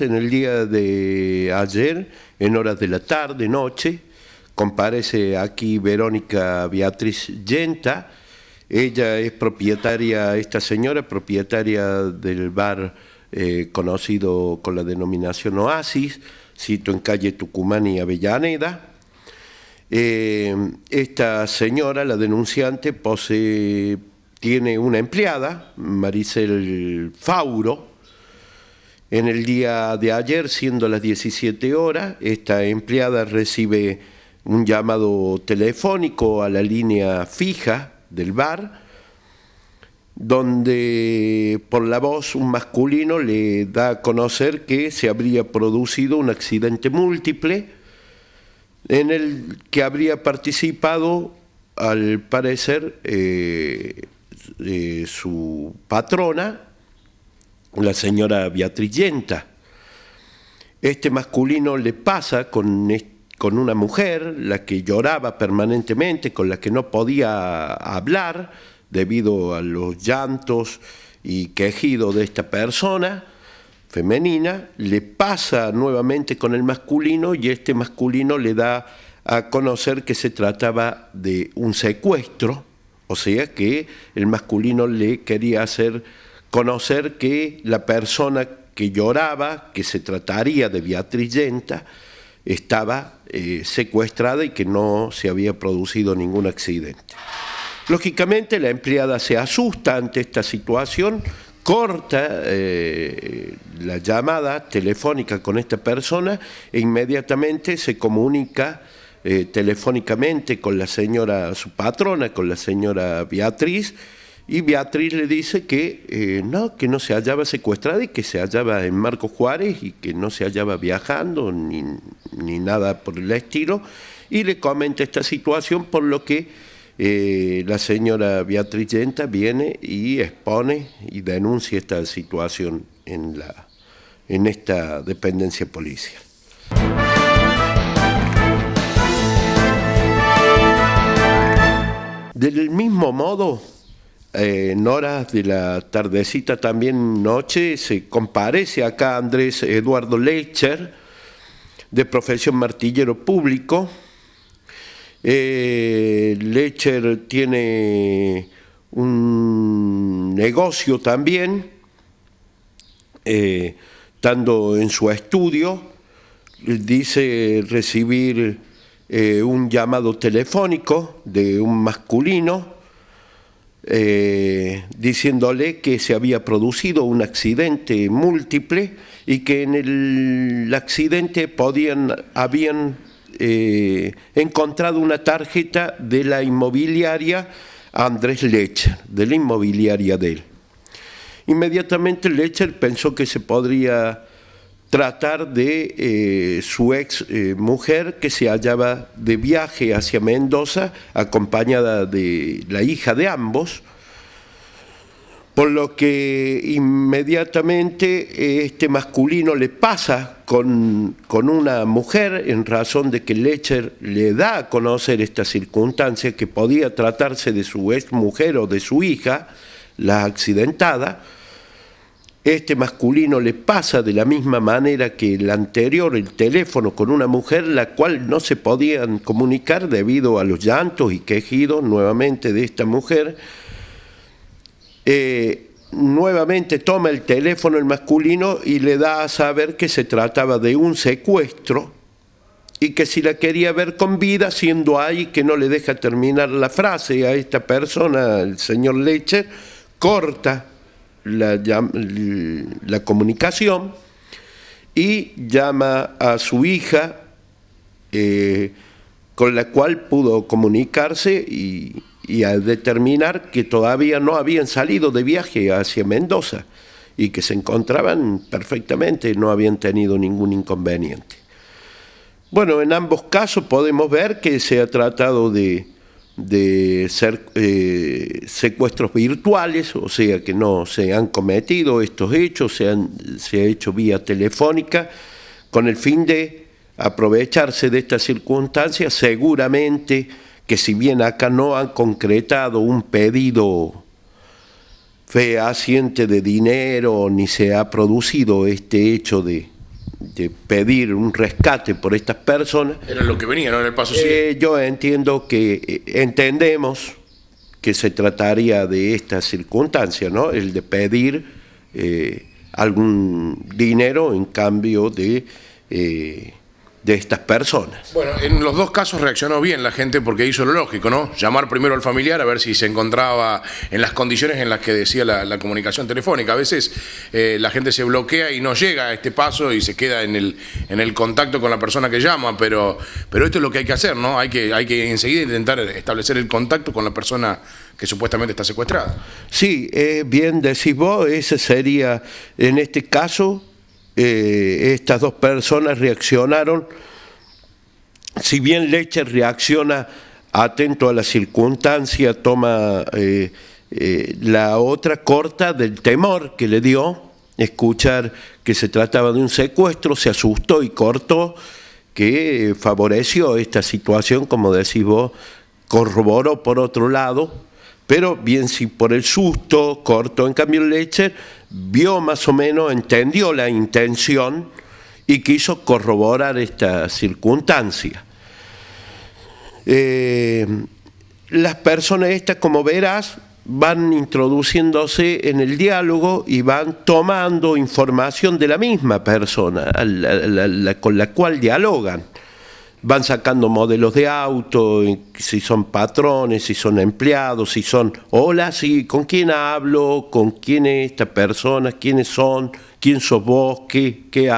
En el día de ayer, en horas de la tarde, noche, comparece aquí Verónica Beatriz Yenta. Ella es propietaria, esta señora, propietaria del bar eh, conocido con la denominación Oasis, sito en calle Tucumán y Avellaneda. Eh, esta señora, la denunciante, posee, tiene una empleada, Maricel Fauro, en el día de ayer, siendo las 17 horas, esta empleada recibe un llamado telefónico a la línea fija del bar, donde por la voz un masculino le da a conocer que se habría producido un accidente múltiple en el que habría participado, al parecer, eh, eh, su patrona, la señora Yenta. Este masculino le pasa con, con una mujer, la que lloraba permanentemente, con la que no podía hablar debido a los llantos y quejidos de esta persona femenina, le pasa nuevamente con el masculino y este masculino le da a conocer que se trataba de un secuestro, o sea que el masculino le quería hacer conocer que la persona que lloraba, que se trataría de Beatriz Yenta, estaba eh, secuestrada y que no se había producido ningún accidente. Lógicamente la empleada se asusta ante esta situación, corta eh, la llamada telefónica con esta persona e inmediatamente se comunica eh, telefónicamente con la señora, su patrona, con la señora Beatriz, y Beatriz le dice que eh, no, que no se hallaba secuestrada y que se hallaba en Marco Juárez y que no se hallaba viajando ni, nada por el estilo, y le comenta esta situación por lo que eh, la señora Beatriz Yenta viene y expone y denuncia esta situación en, la, en esta dependencia policial. Del mismo modo, eh, en horas de la tardecita, también noche, se comparece acá Andrés Eduardo Lecher, de profesión martillero público. Eh, Lecher tiene un negocio también, eh, estando en su estudio, dice recibir un llamado telefónico de un masculino eh, diciéndole que se había producido un accidente múltiple y que en el accidente podían, habían eh, encontrado una tarjeta de la inmobiliaria Andrés Lecher, de la inmobiliaria de él. Inmediatamente Lecher pensó que se podría tratar de eh, su ex eh, mujer que se hallaba de viaje hacia Mendoza acompañada de la hija de ambos, por lo que inmediatamente eh, este masculino le pasa con, con, una mujer en razón de que Lecher le da a conocer esta circunstancia que podía tratarse de su ex mujer o de su hija, la accidentada, este masculino le pasa de la misma manera que el anterior, el teléfono con una mujer, la cual no se podían comunicar debido a los llantos y quejidos nuevamente de esta mujer. Eh, nuevamente toma el teléfono el masculino y le da a saber que se trataba de un secuestro y que si la quería ver con vida, siendo ahí que no le deja terminar la frase a esta persona, el señor Lecher, corta la, comunicación y llama a su hija, eh, con la cual pudo comunicarse y, y a determinar que todavía no habían salido de viaje hacia Mendoza y que se encontraban perfectamente, no habían tenido ningún inconveniente. Bueno, en ambos casos podemos ver que se ha tratado de, de ser, eh, secuestros virtuales, o sea que no se han cometido estos hechos, se, han, se ha hecho vía telefónica, con el fin de aprovecharse de estas circunstancias, seguramente que si bien acá no han concretado un pedido fehaciente de dinero, ni se ha producido este hecho de, de pedir un rescate por estas personas. Era lo que venía, ¿no? el paso eh, Yo entiendo que, eh, entendemos que se trataría de esta circunstancia, ¿no? El de pedir eh, algún dinero en cambio de eh, de estas personas. Bueno, en los dos casos reaccionó bien la gente porque hizo lo lógico, ¿no? Llamar primero al familiar a ver si se encontraba en las condiciones en las que decía la, comunicación telefónica. A veces eh, la gente se bloquea y no llega a este paso y se queda en el, en el contacto con la persona que llama, pero, pero esto es lo que hay que hacer, ¿no? Hay que, hay que enseguida intentar establecer el contacto con la persona que supuestamente está secuestrada. Sí, eh, bien decís vos, ese sería en este caso eh, estas dos personas reaccionaron. Si bien Leche reacciona atento a la circunstancia, toma eh, eh, la otra corta del temor que le dio, escuchar que se trataba de un secuestro, se asustó y cortó, que favoreció esta situación, como decís vos, corroboró por otro lado pero bien si por el susto corto, en cambio Lecher vio más o menos, entendió la intención y quiso corroborar esta circunstancia. Eh, las personas estas, como verás, van introduciéndose en el diálogo y van tomando información de la misma persona con la cual dialogan van sacando modelos de auto, si son patrones, si son empleados, si son, hola, sí, ¿con quién hablo? ¿Con quién es esta persona? ¿Quiénes son? ¿Quién sos vos? ¿Qué? qué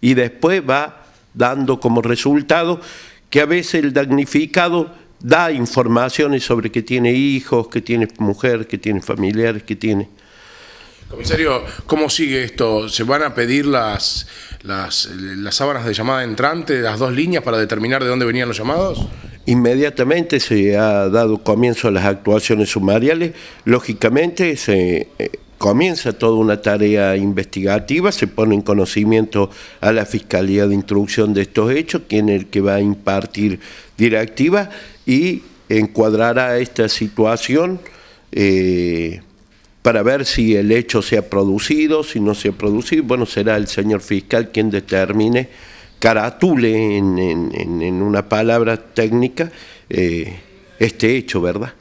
Y después va dando como resultado que a veces el damnificado da informaciones sobre que tiene hijos, que tiene mujer, que tiene familiares, que tiene... Comisario, ¿cómo sigue esto? ¿Se van a pedir las las, las sábanas de llamada entrante, las dos líneas para determinar de dónde venían los llamados? Inmediatamente se ha dado comienzo a las actuaciones sumariales. Lógicamente se eh, comienza toda una tarea investigativa, se pone en conocimiento a la Fiscalía de Introducción de estos hechos, quien es el que va a impartir directiva y encuadrará esta situación. Eh, para ver si el hecho se ha producido, si no se ha producido. Bueno, será el señor fiscal quien determine, caratule en, una palabra técnica eh, este hecho, ¿verdad?